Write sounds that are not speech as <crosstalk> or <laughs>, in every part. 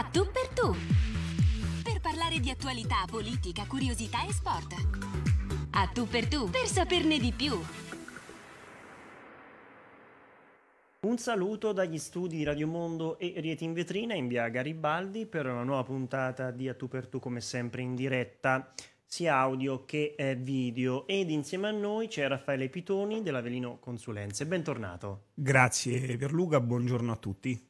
a Tu per Tu per parlare di attualità, politica, curiosità e sport. A Tu per Tu per saperne di più. Un saluto dagli studi di Radio Mondo e Rieti in Vetrina in via Garibaldi per una nuova puntata di A Tu per Tu come sempre in diretta sia audio che eh, video. Ed insieme a noi c'è Raffaele Pitoni dell'Avelino Consulenze. Bentornato. Grazie Pierluca, buongiorno a tutti.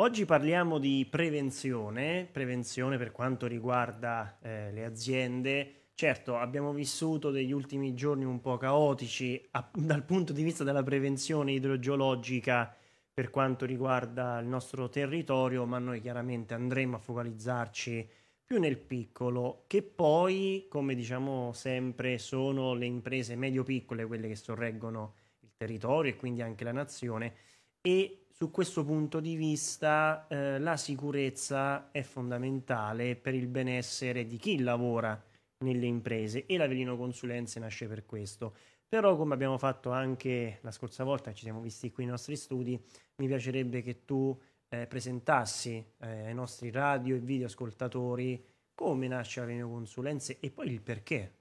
Oggi parliamo di prevenzione, prevenzione per quanto riguarda eh, le aziende. Certo, abbiamo vissuto degli ultimi giorni un po' caotici a, dal punto di vista della prevenzione idrogeologica per quanto riguarda il nostro territorio, ma noi chiaramente andremo a focalizzarci più nel piccolo, che poi, come diciamo sempre, sono le imprese medio-piccole quelle che sorreggono il territorio e quindi anche la nazione e su questo punto di vista eh, la sicurezza è fondamentale per il benessere di chi lavora nelle imprese e l'Avellino Consulenze nasce per questo. Però come abbiamo fatto anche la scorsa volta, ci siamo visti qui i nostri studi, mi piacerebbe che tu eh, presentassi eh, ai nostri radio e video ascoltatori come nasce Avellino Consulenze e poi il perché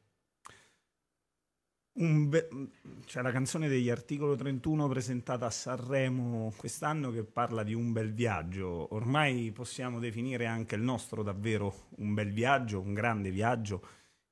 Be- c'è cioè, la canzone degli articolo 31 presentata a Sanremo quest'anno che parla di un bel viaggio. Ormai possiamo definire anche il nostro davvero un bel viaggio, un grande viaggio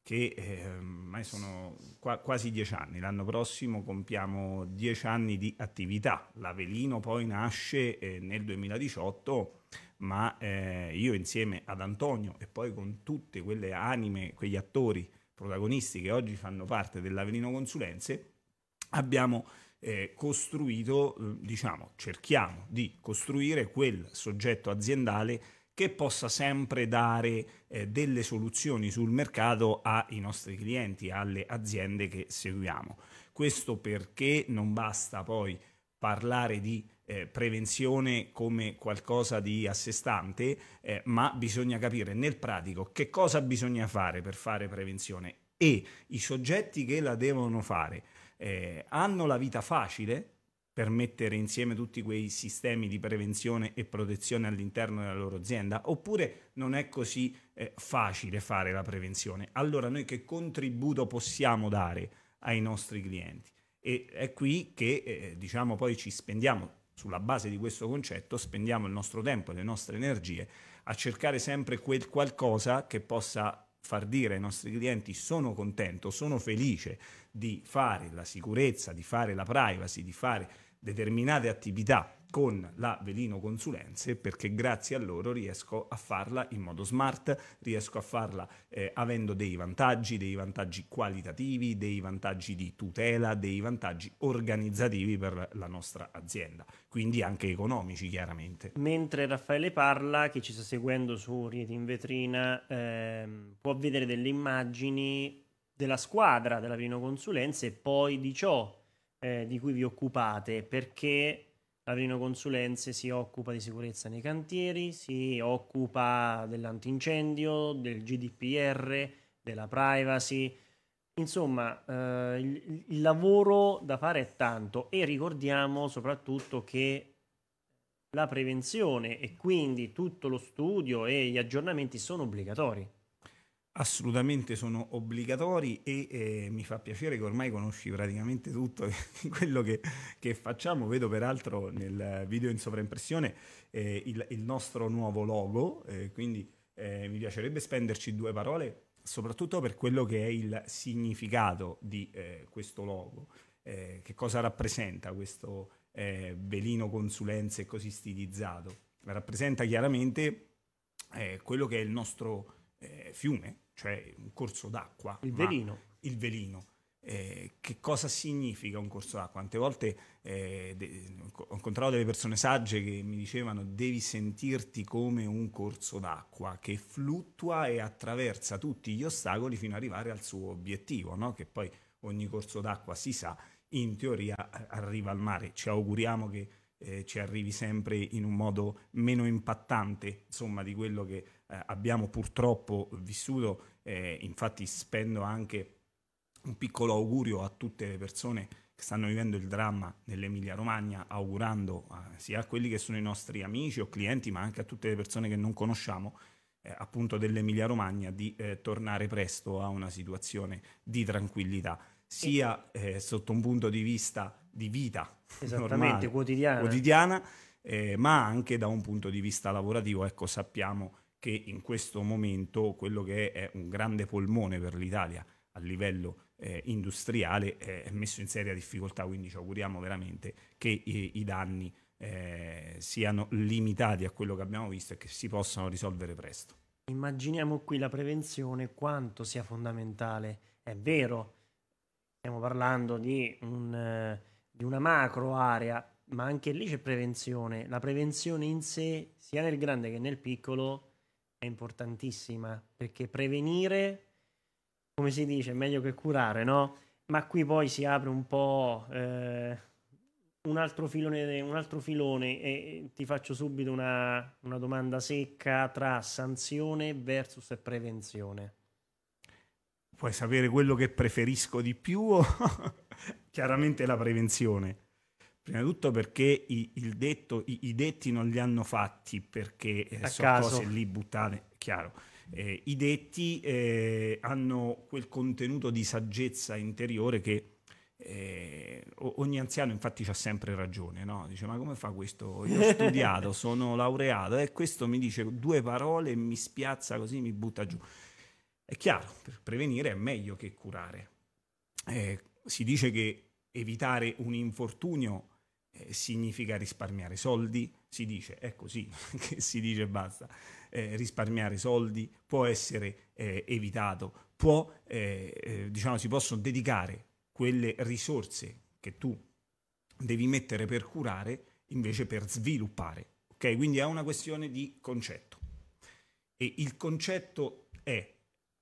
che eh, ormai sono qua- quasi dieci anni. L'anno prossimo compiamo dieci anni di attività. L'Avelino poi nasce eh, nel 2018, ma eh, io insieme ad Antonio e poi con tutte quelle anime, quegli attori protagonisti che oggi fanno parte dell'Avenino Consulenze, abbiamo eh, costruito, eh, diciamo, cerchiamo di costruire quel soggetto aziendale che possa sempre dare eh, delle soluzioni sul mercato ai nostri clienti, alle aziende che seguiamo. Questo perché non basta poi parlare di eh, prevenzione come qualcosa di a sé stante, eh, ma bisogna capire nel pratico che cosa bisogna fare per fare prevenzione e i soggetti che la devono fare eh, hanno la vita facile per mettere insieme tutti quei sistemi di prevenzione e protezione all'interno della loro azienda, oppure non è così eh, facile fare la prevenzione. Allora noi che contributo possiamo dare ai nostri clienti? E è qui che eh, diciamo poi ci spendiamo sulla base di questo concetto spendiamo il nostro tempo e le nostre energie a cercare sempre quel qualcosa che possa far dire ai nostri clienti sono contento, sono felice di fare la sicurezza, di fare la privacy, di fare determinate attività con la Velino Consulenze perché grazie a loro riesco a farla in modo smart, riesco a farla eh, avendo dei vantaggi, dei vantaggi qualitativi, dei vantaggi di tutela, dei vantaggi organizzativi per la nostra azienda, quindi anche economici chiaramente. Mentre Raffaele parla, che ci sta seguendo su Rieti in vetrina, ehm, può vedere delle immagini della squadra della Velino Consulenze e poi di ciò eh, di cui vi occupate perché Avino Consulenze si occupa di sicurezza nei cantieri, si occupa dell'antincendio, del GDPR, della privacy. Insomma, eh, il, il lavoro da fare è tanto e ricordiamo soprattutto che la prevenzione e quindi tutto lo studio e gli aggiornamenti sono obbligatori assolutamente sono obbligatori e eh, mi fa piacere che ormai conosci praticamente tutto <laughs> quello che, che, facciamo. Vedo peraltro nel video in sovraimpressione eh, il, il, nostro nuovo logo, eh, quindi eh, mi piacerebbe spenderci due parole soprattutto per quello che è il significato di eh, questo logo, eh, che cosa rappresenta questo velino consulenze così stilizzato. Rappresenta chiaramente quello che è il nostro fiume, cioè un corso d'acqua. Il velino. Il velino. Eh, che cosa significa un corso d'acqua? Quante volte eh, de- ho incontrato delle persone sagge che mi dicevano devi sentirti come un corso d'acqua che fluttua e attraversa tutti gli ostacoli fino ad arrivare al suo obiettivo, no? che poi ogni corso d'acqua si sa, in teoria arriva al mare. Ci auguriamo che eh, ci arrivi sempre in un modo meno impattante insomma, di quello che eh, abbiamo purtroppo vissuto. Eh, infatti spendo anche un piccolo augurio a tutte le persone che stanno vivendo il dramma nell'Emilia Romagna, augurando eh, sia a quelli che sono i nostri amici o clienti, ma anche a tutte le persone che non conosciamo eh, appunto dell'Emilia Romagna di eh, tornare presto a una situazione di tranquillità sia eh, sotto un punto di vista di vita normale, quotidiana, quotidiana eh, ma anche da un punto di vista lavorativo. Ecco, sappiamo che in questo momento quello che è, un grande polmone per l'Italia a livello eh, industriale è messo in seria difficoltà, quindi ci auguriamo veramente che i, i danni eh, siano limitati a quello che abbiamo visto e che si possano risolvere presto. Immaginiamo qui la prevenzione quanto sia fondamentale. È vero, stiamo parlando di, un, eh, di una macro area, ma anche lì c'è prevenzione. La prevenzione in sé, sia nel grande che nel piccolo, è importantissima perché prevenire, come si dice, è meglio che curare, no? Ma qui poi si apre un po' eh, un altro filone, un altro filone e ti faccio subito una, una domanda secca tra sanzione versus prevenzione puoi sapere quello che preferisco di più? <laughs> Chiaramente la prevenzione. Prima di tutto perché i, detto, i, i detti non li hanno fatti perché eh, sono cose lì buttate, chiaro. Eh, I detti eh, hanno quel contenuto di saggezza interiore che eh, ogni anziano infatti ha sempre ragione, no? dice ma come fa questo? Io ho studiato, <laughs> sono laureato e questo mi dice due parole e mi spiazza così, mi butta giù. È chiaro, prevenire è meglio che curare. Eh, si dice che evitare un infortunio eh, significa risparmiare soldi, si dice, è così <laughs> che si dice basta, eh, risparmiare soldi può essere eh, evitato, può, eh, eh, diciamo, si possono dedicare quelle risorse che tu devi mettere per curare invece per sviluppare. Ok, quindi è una questione di concetto. E il concetto è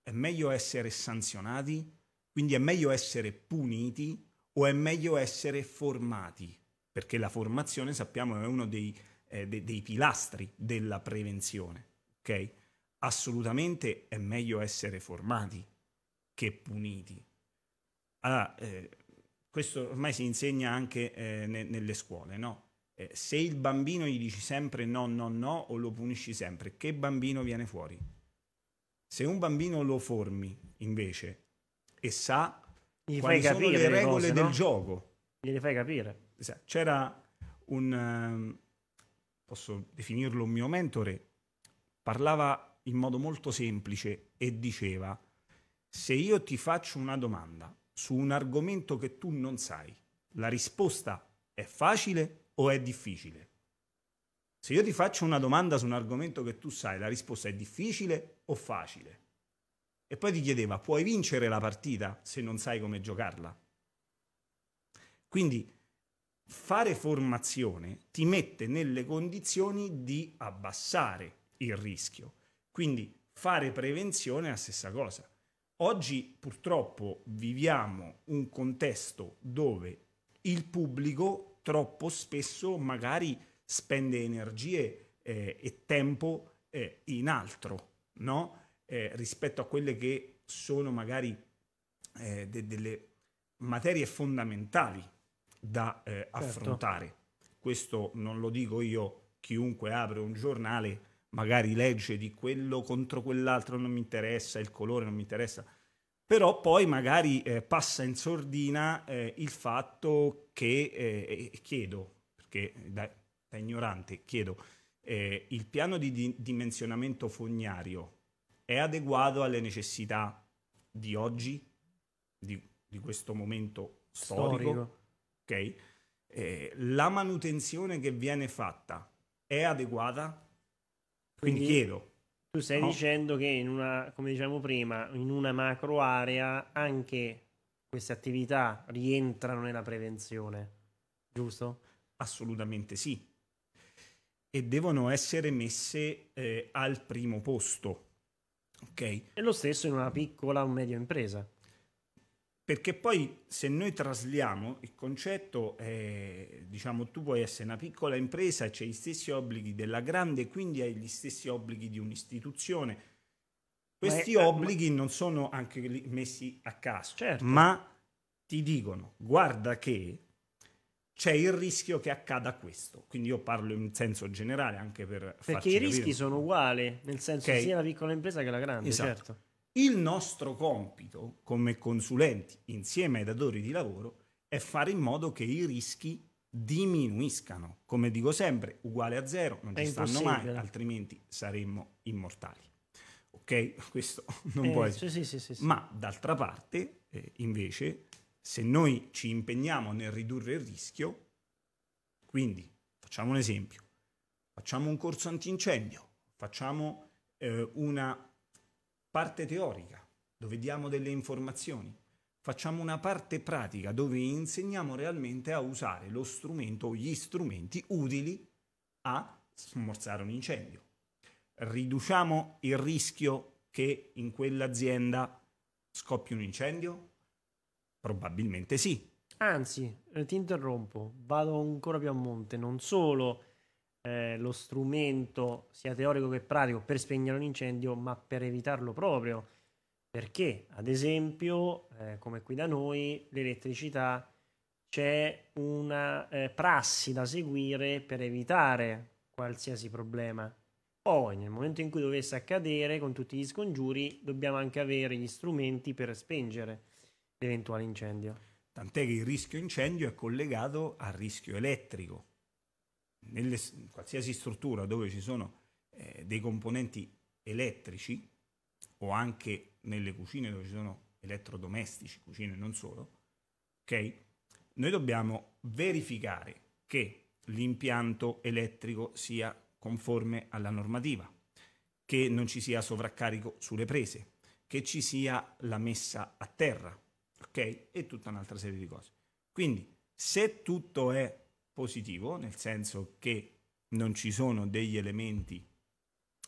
è meglio essere sanzionati? Quindi è meglio essere puniti o è meglio essere formati? Perché la formazione, sappiamo, è uno dei, eh, de dei pilastri della prevenzione. Ok? Assolutamente è meglio essere formati che puniti. Allora, eh, questo ormai si insegna anche eh, ne nelle scuole, no? Eh, se il bambino gli dici sempre no, no, no o lo punisci sempre, che bambino viene fuori? Se un bambino lo formi invece e sa Gli quali sono le regole cose, del no? gioco. Gliele fai capire. C'era un, ehm, posso definirlo un mio mentore, parlava in modo molto semplice e diceva, se io ti faccio una domanda su un argomento che tu non sai, la risposta è facile o è difficile? Se io ti faccio una domanda su un argomento che tu sai, la risposta è difficile o facile? E poi ti chiedeva, puoi vincere la partita se non sai come giocarla? Quindi fare formazione ti mette nelle condizioni di abbassare il rischio. Quindi fare prevenzione è la stessa cosa. Oggi purtroppo viviamo un contesto dove il pubblico troppo spesso magari spende energie eh, e tempo eh, in altro, no? eh, rispetto a quelle che sono magari eh, de- delle materie fondamentali da eh, certo. affrontare. Certo. Questo non lo dico io, chiunque apre un giornale magari legge di quello contro quell'altro, non mi interessa, il colore non mi interessa però poi magari eh, passa in sordina eh, il fatto che, eh, chiedo, perché eh, dai, da ignorante, chiedo, eh, il piano di, dimensionamento fognario è adeguato alle necessità di oggi, di, di questo momento storico? storico. Okay. Eh, la manutenzione che viene fatta è adeguata? Quindi, Quindi chiedo. Tu stai no? dicendo che in una, come diciamo prima, in una macro area anche queste attività rientrano nella prevenzione, giusto? Assolutamente sì e devono essere messe eh, al primo posto. Ok? E lo stesso in una piccola o media impresa. Perché poi se noi trasliamo il concetto, è, diciamo tu puoi essere una piccola impresa, c'è gli stessi obblighi della grande, quindi hai gli stessi obblighi di un'istituzione. Questi è, eh, obblighi ma... non sono anche messi a caso, certo. ma ti dicono guarda che c'è il rischio che accada questo. Quindi io parlo in senso generale anche per Perché i rischi capire. sono uguali, nel senso okay. sia la piccola impresa che la grande, esatto. certo. Il nostro compito come consulenti insieme ai datori di lavoro è fare in modo che i rischi diminuiscano. Come dico sempre, uguale a zero, non è ci stanno mai, altrimenti saremmo immortali. Ok? <laughs> Questo non eh, può essere. Sì, sì, sì, Ma d'altra parte, eh, invece, se noi ci impegniamo nel ridurre il rischio, quindi facciamo un esempio, facciamo un corso antincendio, facciamo eh, una parte teorica dove diamo delle informazioni, facciamo una parte pratica dove insegniamo realmente a usare lo strumento o gli strumenti utili a smorzare un incendio. Riduciamo il rischio che in quell'azienda scoppi un incendio? Probabilmente sì. Anzi, eh, ti interrompo, vado ancora più a monte, non solo eh, lo strumento sia teorico che pratico per spegnere un incendio, ma per evitarlo proprio. Perché, ad esempio, eh, come qui da noi, l'elettricità c'è una eh, prassi da seguire per evitare qualsiasi problema. Poi, nel momento in cui dovesse accadere, con tutti gli scongiuri, dobbiamo anche avere gli strumenti per spengere eventuale incendio. Tant'è che il rischio incendio è collegato al rischio elettrico. Nelle, in qualsiasi struttura dove ci sono eh, dei componenti elettrici o anche nelle cucine dove ci sono elettrodomestici, cucine non solo, ok? Noi dobbiamo verificare che l'impianto elettrico sia conforme alla normativa, che non ci sia sovraccarico sulle prese, che ci sia la messa a terra, ok? E tutta un'altra serie di cose. Quindi, se tutto è positivo, nel senso che non ci sono degli elementi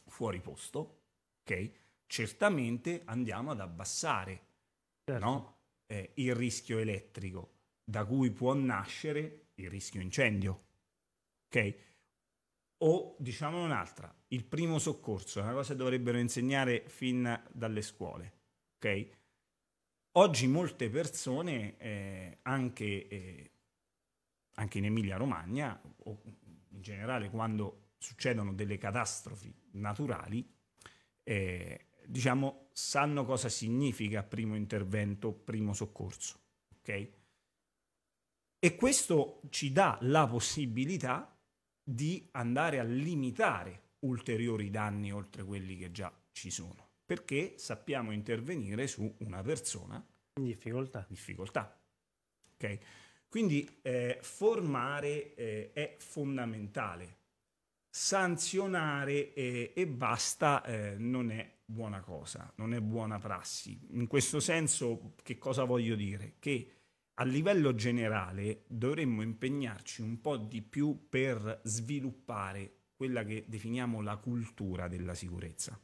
fuori posto, ok? Certamente andiamo ad abbassare certo. no? eh, il rischio elettrico da cui può nascere il rischio incendio, ok? O diciamo un'altra, il primo soccorso, è una cosa che dovrebbero insegnare fin dalle scuole, ok? Oggi molte persone, eh, anche, eh, anche, in Emilia-Romagna, o in generale quando succedono delle catastrofi naturali, eh, diciamo, sanno cosa significa primo intervento, primo soccorso. Okay? E questo ci dà la possibilità di andare a limitare ulteriori danni oltre quelli che già ci sono perché sappiamo intervenire su una persona in difficoltà. difficoltà. Okay? Quindi eh, formare eh, è fondamentale, sanzionare eh, e basta eh, non è buona cosa, non è buona prassi. In questo senso che cosa voglio dire? Che a livello generale dovremmo impegnarci un po' di più per sviluppare quella che definiamo la cultura della sicurezza.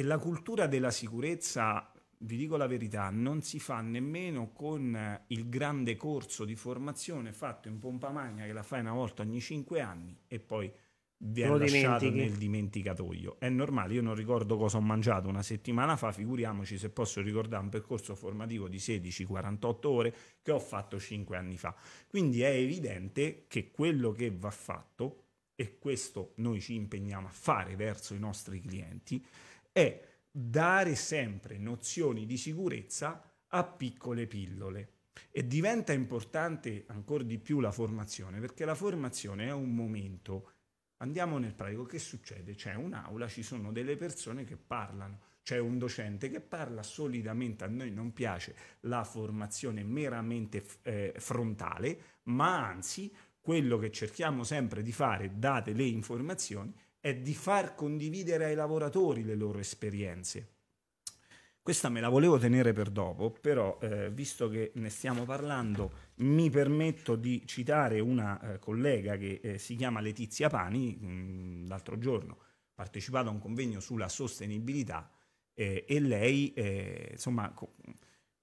E la cultura della sicurezza, vi dico la verità, non si fa nemmeno con eh, il grande corso di formazione fatto in pompa magna che la fai una volta ogni cinque anni e poi viene lasciato dimentichi. nel dimenticatoio. È normale, io non ricordo cosa ho mangiato una settimana fa, figuriamoci se posso ricordare un percorso formativo di 16-48 ore che ho fatto cinque anni fa. Quindi è evidente che quello che va fatto, e questo noi ci impegniamo a fare verso i nostri clienti, è dare sempre nozioni di sicurezza a piccole pillole. E diventa importante ancora di più la formazione, perché la formazione è un momento. Andiamo nel pratico, che succede? C'è un'aula, ci sono delle persone che parlano, c'è un docente che parla solidamente, a noi non piace la formazione meramente eh, frontale, ma anzi quello che cerchiamo sempre di fare, date le informazioni, è di far condividere ai lavoratori le loro esperienze. Questa me la volevo tenere per dopo, però eh, visto che ne stiamo parlando mi permetto di citare una eh, collega che eh, si chiama Letizia Pani, mh, mm, l'altro giorno partecipato a un convegno sulla sostenibilità eh, e lei eh, insomma co-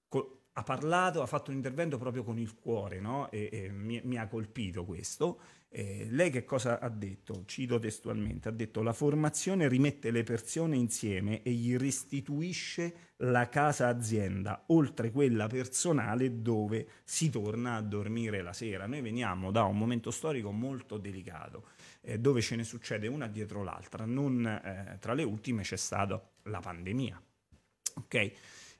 co- ha parlato, ha fatto un intervento proprio con il cuore, no? e, e mi, mi, ha colpito questo. Eh, lei che cosa ha detto? Cito testualmente, ha detto la formazione rimette le persone insieme e gli restituisce la casa azienda, oltre quella personale dove si torna a dormire la sera. Noi veniamo da un momento storico molto delicato, eh, dove ce ne succede una dietro l'altra, non eh, tra le ultime c'è stata la pandemia. Okay?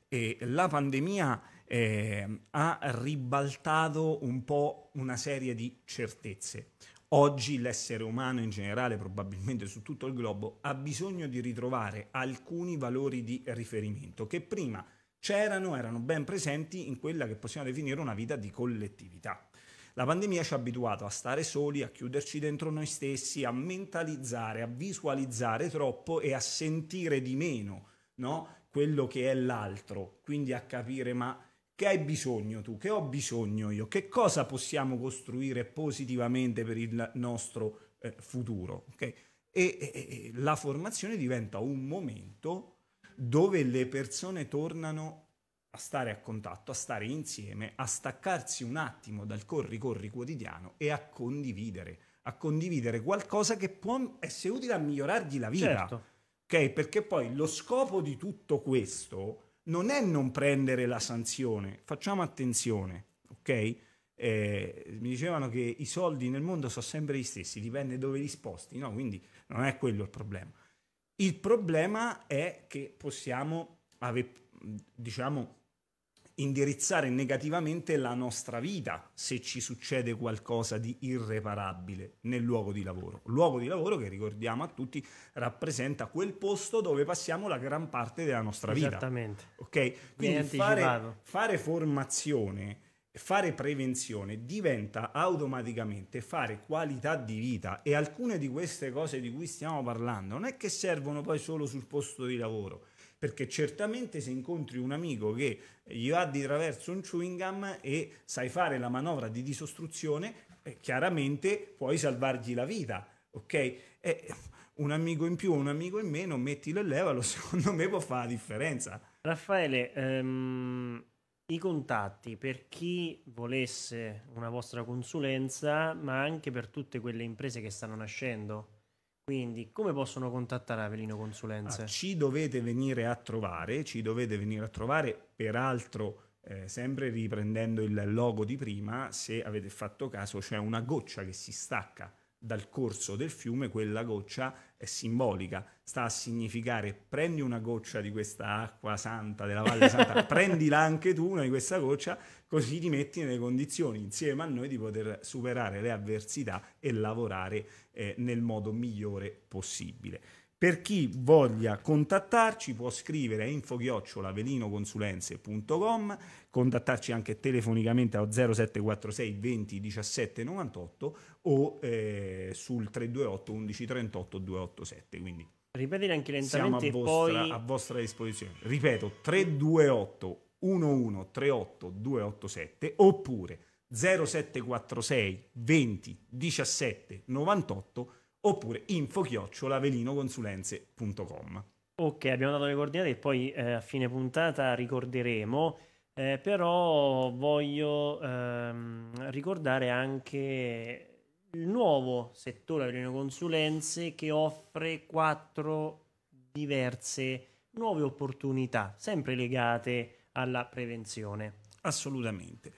E la pandemia eh, ha ribaltato un po' una serie di certezze. Oggi l'essere umano in generale, probabilmente su tutto il globo, ha bisogno di ritrovare alcuni valori di riferimento che prima c'erano, erano ben presenti in quella che possiamo definire una vita di collettività. La pandemia ci ha abituato a stare soli, a chiuderci dentro noi stessi, a mentalizzare, a visualizzare troppo e a sentire di meno no? quello che è l'altro, quindi a capire ma che hai bisogno tu, che ho bisogno io, che cosa possiamo costruire positivamente per il nostro eh, futuro. Okay? E, e, e, la formazione diventa un momento dove le persone tornano a stare a contatto, a stare insieme, a staccarsi un attimo dal corri corri quotidiano e a condividere, a condividere qualcosa che può essere utile a migliorargli la vita. Certo. Okay? Perché poi lo scopo di tutto questo non è non prendere la sanzione, facciamo attenzione, ok? Eh, mi dicevano che i soldi nel mondo sono sempre gli stessi, dipende dove li sposti, no? Quindi non è quello il problema. Il problema è che possiamo avere, diciamo, indirizzare negativamente la nostra vita se ci succede qualcosa di irreparabile nel luogo di lavoro. Luogo di lavoro che ricordiamo a tutti rappresenta quel posto dove passiamo la gran parte della nostra vita. Esattamente. Ok? Quindi fare, fare formazione, fare prevenzione diventa automaticamente fare qualità di vita e alcune di queste cose di cui stiamo parlando non è che servono poi solo sul posto di lavoro perché certamente se incontri un amico che gli va di traverso un chewing gum e sai fare la manovra di disostruzione, eh, chiaramente puoi salvargli la vita, ok? Eh, un amico in più o un amico in meno, mettilo e levalo, <laughs> secondo me può fare la differenza. Raffaele, ehm, i contatti per chi volesse una vostra consulenza, ma anche per tutte quelle imprese che stanno nascendo? Quindi come possono contattare Avelino Consulenze? Ah, ci dovete venire a trovare, ci dovete venire a trovare, peraltro... Eh, sempre riprendendo il logo di prima, se avete fatto caso, c'è una goccia che si stacca dal corso del fiume, quella goccia è simbolica, sta a significare prendi una goccia di questa acqua santa della Valle Santa, <laughs> prendila anche tu una di questa goccia, così ti metti nelle condizioni insieme a noi di poter superare le avversità e lavorare eh, nel modo migliore possibile. Per chi voglia contattarci può scrivere a info-velinoconsulenze.com, contattarci anche telefonicamente a 0746 20 17 98 o eh, sul 328 11 38 287. Quindi Ripetere anche lentamente siamo a vostra, poi... a vostra disposizione. Ripeto, 328 11 38 287 oppure 0746 20 17 98 oppure info-avellinoconsulenze.com. Ok, abbiamo dato le coordinate e poi eh, a fine puntata ricorderemo, eh, però voglio ehm, ricordare anche il nuovo settore Avellino Consulenze che offre quattro diverse nuove opportunità, sempre legate alla prevenzione. Assolutamente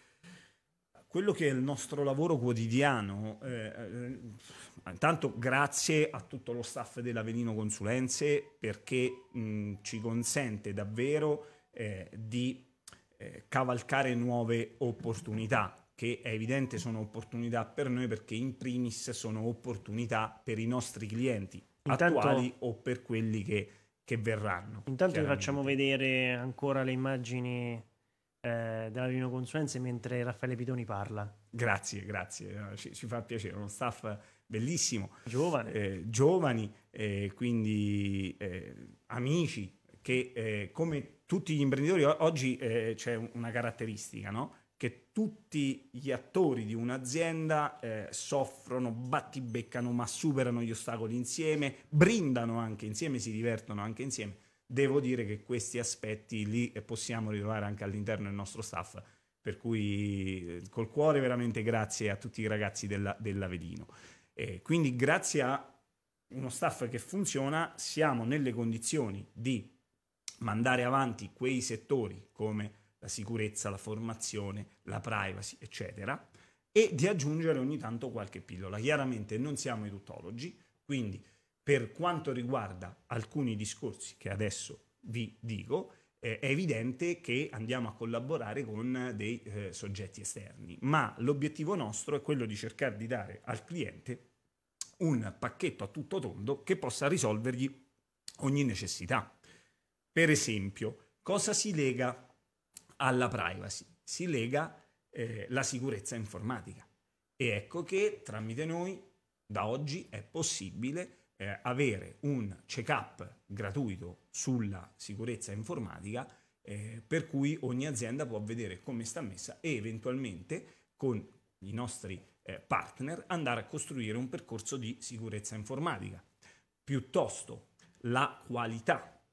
quello che è il nostro lavoro quotidiano. Eh, eh intanto grazie a tutto lo staff dell'Avenino Consulenze perché mh, ci consente davvero eh, di eh, cavalcare nuove opportunità che è evidente sono opportunità per noi perché in primis sono opportunità per i nostri clienti intanto, attuali o per quelli che, che verranno. Intanto vi facciamo vedere ancora le immagini eh, della riunione consulenze mentre Raffaele Pitoni parla. Grazie, grazie, ci, ci fa piacere, uno staff bellissimo. Giovane. Eh, giovani, eh, quindi eh, amici, che eh, come tutti gli imprenditori oggi c'è una caratteristica, no? che tutti gli attori di un'azienda eh, soffrono, battibeccano, ma superano gli ostacoli insieme, brindano anche insieme, si divertono anche insieme devo dire che questi aspetti li possiamo ritrovare anche all'interno del nostro staff, per cui eh, col cuore veramente grazie a tutti i ragazzi della, dell'Avelino. Eh, quindi grazie a uno staff che funziona siamo nelle condizioni di mandare avanti quei settori come la sicurezza, la formazione, la privacy, eccetera, e di aggiungere ogni tanto qualche pillola. Chiaramente non siamo i tuttologi, quindi per quanto riguarda alcuni discorsi che adesso vi dico, eh, è evidente che andiamo a collaborare con dei eh, soggetti esterni, ma l'obiettivo nostro è quello di cercare di dare al cliente un pacchetto a tutto tondo che possa risolvergli ogni necessità. Per esempio, cosa si lega alla privacy? Si lega eh, la sicurezza informatica. E ecco che tramite noi da oggi è possibile eh, avere un check-up gratuito sulla sicurezza informatica eh, per cui ogni azienda può vedere come sta messa e eventualmente con i nostri eh, partner andare a costruire un percorso di sicurezza informatica. Piuttosto la qualità.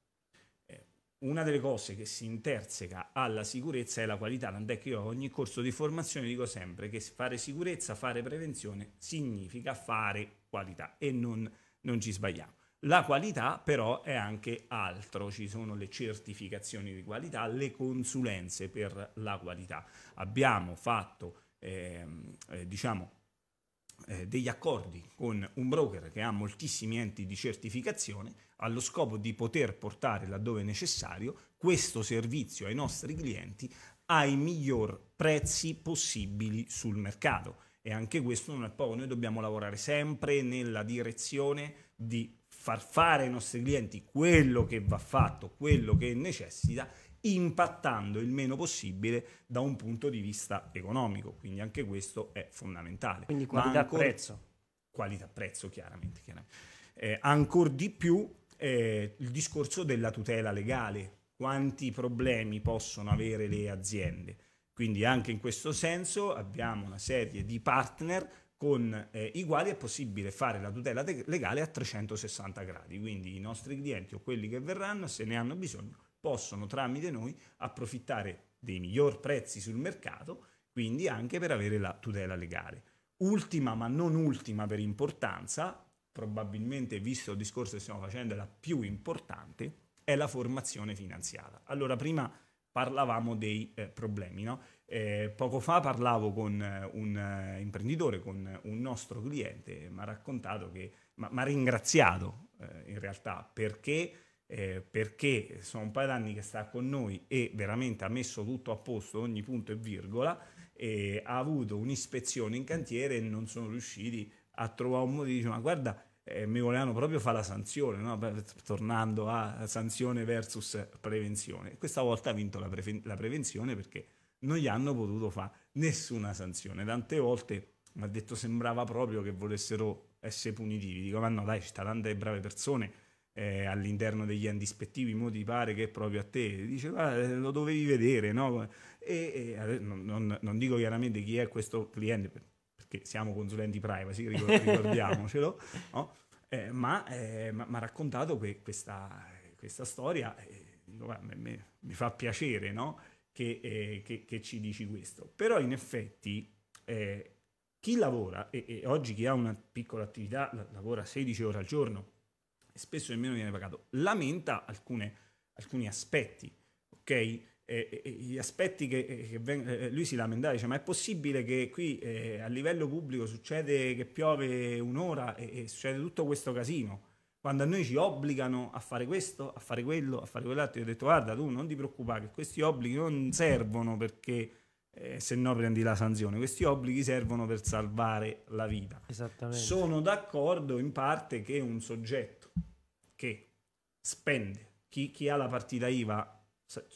Eh, una delle cose che si interseca alla sicurezza è la qualità, tant'è che io a ogni corso di formazione dico sempre che fare sicurezza, fare prevenzione significa fare qualità e non non ci sbagliamo. La qualità però è anche altro, ci sono le certificazioni di qualità, le consulenze per la qualità. Abbiamo fatto, eh, eh, diciamo, eh, degli accordi con un broker che ha moltissimi enti di certificazione allo scopo di poter portare laddove necessario questo servizio ai nostri clienti ai miglior prezzi possibili sul mercato e anche questo non è poco, noi dobbiamo lavorare sempre nella direzione di far fare ai nostri clienti quello che va fatto, quello che necessita, impattando il meno possibile da un punto di vista economico. Quindi anche questo è fondamentale. Quindi qualità-prezzo. Qualità-prezzo, chiaramente. chiaramente. Eh, ancora di più eh, il discorso della tutela legale. Quanti problemi possono avere le aziende? Quindi anche in questo senso abbiamo una serie di partner con eh, i quali è possibile fare la tutela legale a 360 gradi. Quindi i nostri clienti o quelli che verranno, se ne hanno bisogno, possono tramite noi approfittare dei miglior prezzi sul mercato, quindi anche per avere la tutela legale. Ultima, ma non ultima per importanza, probabilmente visto il discorso che stiamo facendo, la più importante, è la formazione finanziaria. Allora, prima parlavamo dei eh, problemi. No? Eh, poco fa parlavo con eh, un uh, imprenditore, con un nostro cliente, mi ha raccontato che, mi ha ringraziato eh, in realtà perché, eh, perché sono un paio d'anni che sta con noi e veramente ha messo tutto a posto, ogni punto e virgola, e ha avuto un'ispezione in cantiere e non sono riusciti a trovare un modo di dire ma guarda eh, Migolano proprio fa la sanzione, no? tornando a sanzione versus prevenzione. Questa volta ha vinto la, pre- la prevenzione perché non gli hanno potuto fare nessuna sanzione. Tante volte mi ha detto sembrava proprio che volessero essere punitivi. Dico, ma no, dai, ci staranno delle brave persone eh, all'interno degli ispettivi, mo ti pare che è proprio a te. Dice, guarda, eh, lo dovevi vedere, no? E, e eh, non, non, non dico chiaramente chi è questo cliente, perché siamo consulenti privacy, <laughs> ricordiamocelo, no? eh, ma, eh, ha raccontato que- questa, questa, storia, eh, mi, fa piacere no? che, eh, che, che, ci dici questo. Però in effetti eh, chi lavora, e, e, oggi chi ha una piccola attività la, lavora 16 ore al giorno, e spesso nemmeno viene pagato, lamenta alcune, alcuni aspetti, ok? eh, gli aspetti che, eh, che veng- eh, lui si lamentava, dice ma è possibile che qui eh, a livello pubblico succede che piove un'ora e, e, succede tutto questo casino, quando a noi ci obbligano a fare questo, a fare quello, a fare quell'altro, io ho detto guarda tu non ti preoccupare, che questi obblighi non servono perché eh, se no prendi la sanzione, questi obblighi servono per salvare la vita. Esattamente. Sono d'accordo in parte che un soggetto che spende, chi, chi ha la partita IVA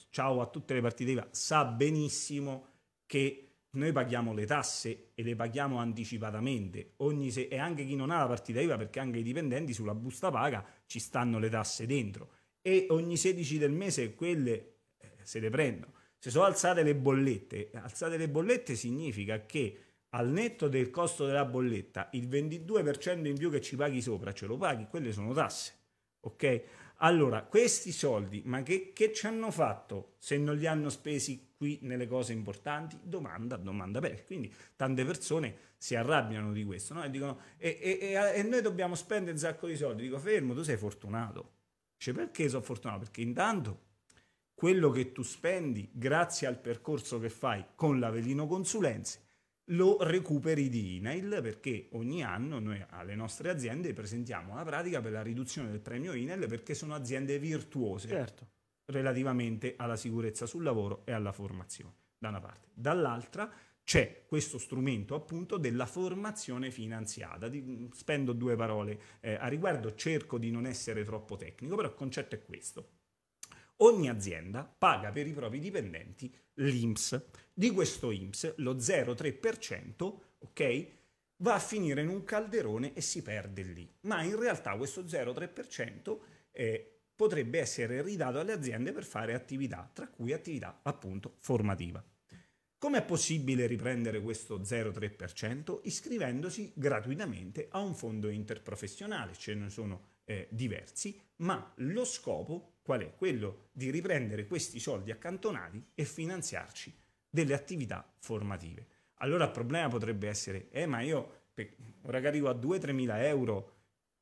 ciao a tutte le partite IVA, sa benissimo che noi paghiamo le tasse e le paghiamo anticipatamente Ogni se- e anche chi non ha la partita IVA perché anche i dipendenti sulla busta paga ci stanno le tasse dentro e ogni 16 del mese quelle eh, se le prendono se sono alzate le bollette alzate le bollette significa che al netto del costo della bolletta il 22% in più che ci paghi sopra ce lo paghi quelle sono tasse ok allora, questi soldi, ma che, che, ci hanno fatto se non li hanno spesi qui nelle cose importanti? Domanda, domanda perché. Quindi tante persone si arrabbiano di questo no? e dicono e, e, e noi dobbiamo spendere un sacco di soldi. Dico, fermo, tu sei fortunato. Cioè, perché sono fortunato? Perché intanto quello che tu spendi grazie al percorso che fai con l'Avelino Consulenze lo recuperi di INAIL perché ogni anno noi alle nostre aziende presentiamo una pratica per la riduzione del premio INAIL perché sono aziende virtuose certo. relativamente alla sicurezza sul lavoro e alla formazione, da una parte. Dall'altra c'è questo strumento appunto della formazione finanziata. Mm, spendo due parole eh, a riguardo, cerco di non essere troppo tecnico, però il concetto è questo ogni azienda paga per i propri dipendenti l'IMS. Di questo IMS, lo 0,3%, ok? va a finire in un calderone e si perde lì. Ma in realtà questo 0,3% eh, potrebbe essere ridato alle aziende per fare attività, tra cui attività appunto formativa. Com'è possibile riprendere questo 0,3%? Iscrivendosi gratuitamente a un fondo interprofessionale, ce ne sono eh, diversi, ma lo scopo Qual è? Quello di riprendere questi soldi accantonati e finanziarci delle attività formative. Allora il problema potrebbe essere, eh ma io ora che arrivo a 2-3 mila euro,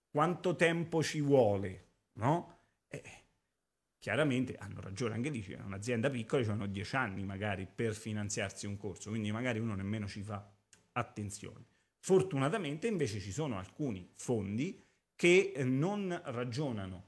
quanto tempo ci vuole? No? Eh, chiaramente hanno ragione anche lì, c'è cioè, un'azienda piccola, ci hanno 10 anni magari per finanziarsi un corso, quindi magari uno nemmeno ci fa attenzione. Fortunatamente invece ci sono alcuni fondi che eh, non ragionano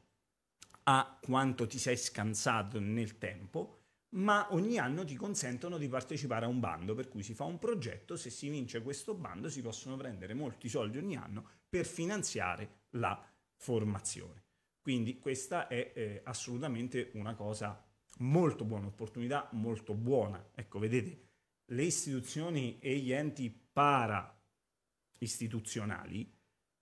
a quanto ti sei scansato nel tempo, ma ogni anno ti consentono di partecipare a un bando, per cui si fa un progetto, se si vince questo bando si possono prendere molti soldi ogni anno per finanziare la formazione. Quindi questa è eh, assolutamente una cosa molto buona, un'opportunità molto buona. Ecco, vedete, le istituzioni e gli enti para istituzionali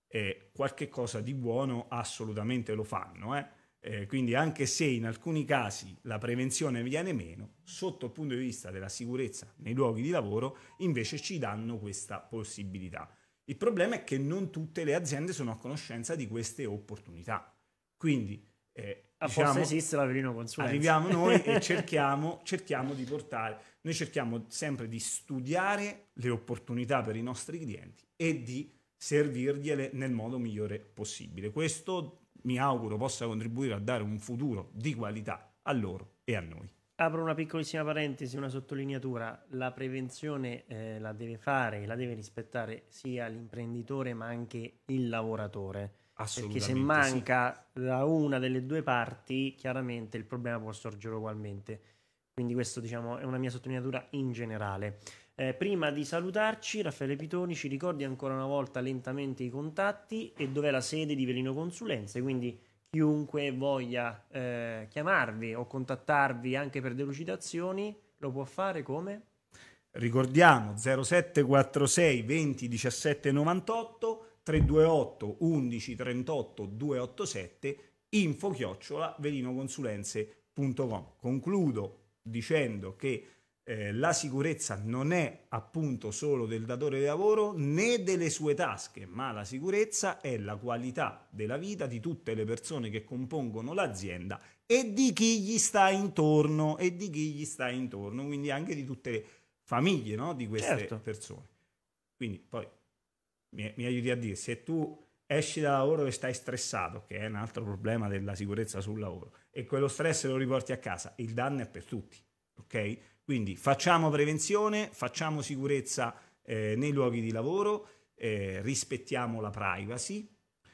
eh, qualche cosa di buono assolutamente lo fanno, eh? Eh, quindi anche se in alcuni casi la prevenzione viene meno, sotto il punto di vista della sicurezza nei luoghi di lavoro invece ci danno questa possibilità. Il problema è che non tutte le aziende sono a conoscenza di queste opportunità. Quindi eh, diciamo, esiste l'Avelino Arriviamo noi e <laughs> cerchiamo, cerchiamo di portare, noi cerchiamo sempre di studiare le opportunità per i nostri clienti e di servirgliele nel modo migliore possibile. Questo mi auguro possa contribuire a dare un futuro di qualità a loro e a noi. Apro una piccolissima parentesi, una sottolineatura. La prevenzione eh, la deve fare, e la deve rispettare sia l'imprenditore ma anche il lavoratore. Perché se manca sì. la una delle due parti, chiaramente il problema può sorgere ugualmente. Quindi questa diciamo, è una mia sottolineatura in generale. Eh, prima di salutarci, Raffaele Pitoni ci ricordi ancora una volta lentamente i contatti e dov'è la sede di Velino Consulenze, quindi chiunque voglia eh, chiamarvi o contattarvi anche per delucidazioni lo può fare come? Ricordiamo 0746 20 17 98 328 11 38 287 info chiocciola velinoconsulenze.com. Concludo dicendo che eh, la sicurezza non è appunto solo del datore di lavoro né delle sue tasche, ma la sicurezza è la qualità della vita di tutte le persone che compongono l'azienda e di chi gli sta intorno, e di chi gli sta intorno, quindi anche di tutte le famiglie no? di queste certo. persone. Quindi poi mi, mi aiuti a dire, se tu esci da lavoro e stai stressato, che è un altro problema della sicurezza sul lavoro, e quello stress lo riporti a casa, il danno è per tutti, ok? Quindi facciamo prevenzione, facciamo sicurezza eh, nei luoghi di lavoro, eh, rispettiamo la privacy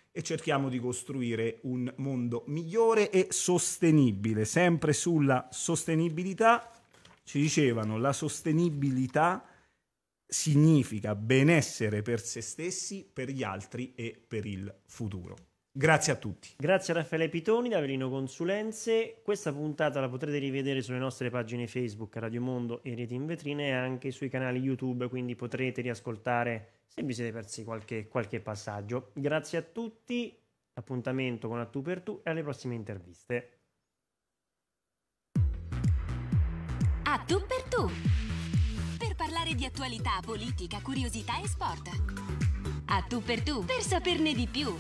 e cerchiamo di costruire un mondo migliore e sostenibile. Sempre sulla sostenibilità ci dicevano la sostenibilità significa benessere per se stessi, per gli altri e per il futuro. Grazie a tutti. Grazie a Raffaele Pitoni da Avelino Consulenze. Questa puntata la potrete rivedere sulle nostre pagine Facebook Radio Mondo e Rete in Vetrina e anche sui canali YouTube, quindi potrete riascoltare se vi siete persi qualche, qualche passaggio. Grazie a tutti, appuntamento con A Tu per Tu e alle prossime interviste. A Tu per Tu per parlare di attualità, politica, curiosità e sport. A Tu per Tu per saperne di più.